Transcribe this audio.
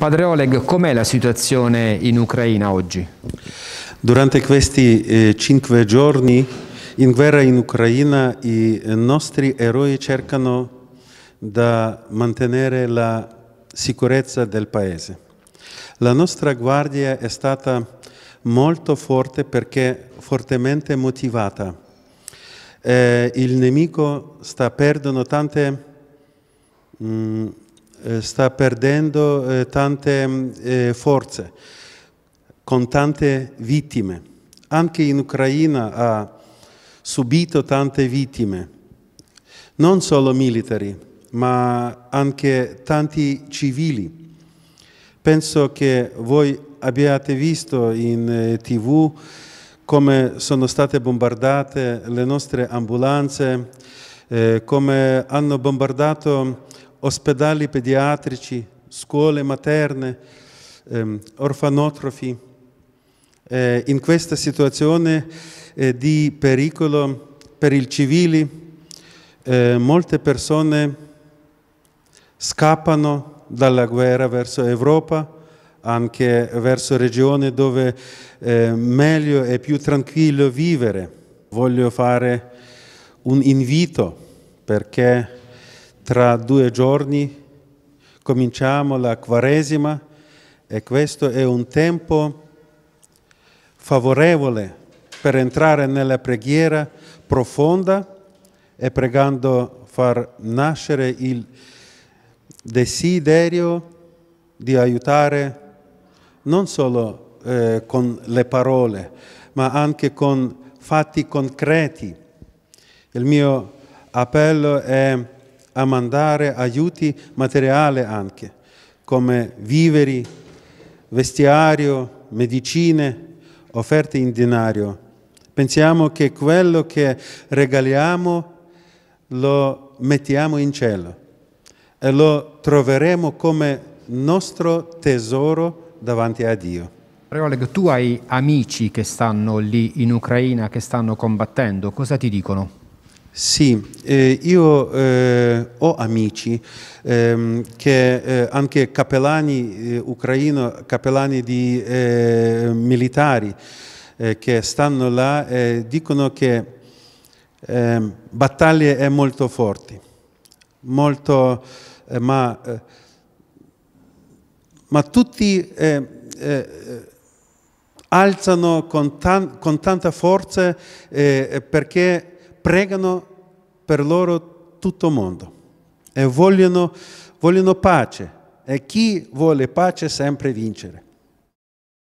Padre Oleg, com'è la situazione in Ucraina oggi? Durante questi eh, cinque giorni in guerra in Ucraina i nostri eroi cercano di mantenere la sicurezza del paese. La nostra guardia è stata molto forte perché fortemente motivata. Eh, il nemico sta perdendo tante mh, mm, eh, sta perdendo eh, tante mm, eh, forze, con tante vittime. Anche in Ucraina ha subito tante vittime, non solo militari, ma anche tanti civili. Penso che voi abbiate visto in tv come sono state bombardate le nostre ambulanze, eh, come hanno bombardato ospedali pediatrici, scuole materne, ehm, orfanotrofi. Eh, in questa situazione eh, di pericolo per i civili, eh, molte persone scappano dalla guerra verso Europa, anche verso regioni dove è eh, meglio e più tranquillo vivere. Voglio fare un invito perché tra due giorni cominciamo la Quaresima e questo è un tempo favorevole per entrare nella preghiera profonda e pregando far nascere il desiderio di aiutare non solo eh, con le parole, ma anche con fatti concreti. Il mio appello è a mandare aiuti materiali anche, come viveri, vestiario, medicine, offerte in denaro. Pensiamo che quello che regaliamo lo mettiamo in cielo e lo troveremo come nostro tesoro davanti a Dio. Prego, Oleg, tu hai amici che stanno lì in Ucraina, che stanno combattendo, cosa ti dicono? Sì, eh, io eh, ho amici ehm, che eh, anche capellani eh, ucraino, capellani di eh, militari eh, che stanno là, dicono che ehm, battaglie è molto forti, molto, ma, ma, tutti alzano con, tan con, tanta forza perché pregano per loro tutto il mondo e vogliono, vogliono pace e chi vuole pace sempre vincere.